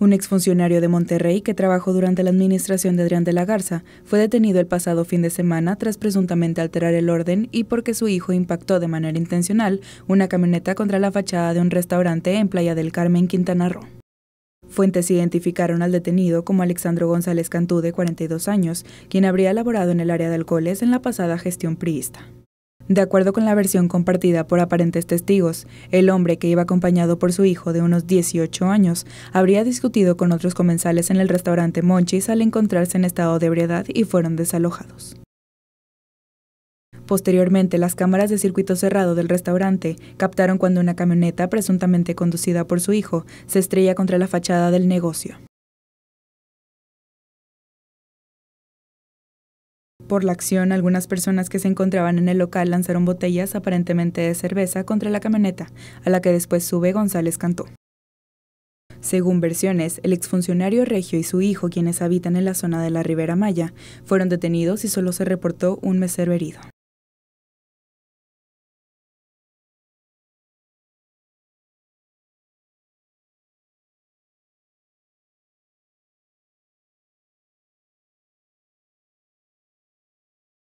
Un exfuncionario de Monterrey que trabajó durante la administración de Adrián de la Garza fue detenido el pasado fin de semana tras presuntamente alterar el orden y porque su hijo impactó de manera intencional una camioneta contra la fachada de un restaurante en Playa del Carmen, Quintana Roo. Fuentes identificaron al detenido como Alexandro González Cantú, de 42 años, quien habría laborado en el área de alcoholes en la pasada gestión priista. De acuerdo con la versión compartida por aparentes testigos, el hombre que iba acompañado por su hijo de unos 18 años habría discutido con otros comensales en el restaurante Monchis al encontrarse en estado de ebriedad y fueron desalojados. Posteriormente, las cámaras de circuito cerrado del restaurante captaron cuando una camioneta presuntamente conducida por su hijo se estrella contra la fachada del negocio. Por la acción, algunas personas que se encontraban en el local lanzaron botellas aparentemente de cerveza contra la camioneta, a la que después sube González Cantó. Según versiones, el exfuncionario Regio y su hijo, quienes habitan en la zona de la Ribera Maya, fueron detenidos y solo se reportó un mesero herido.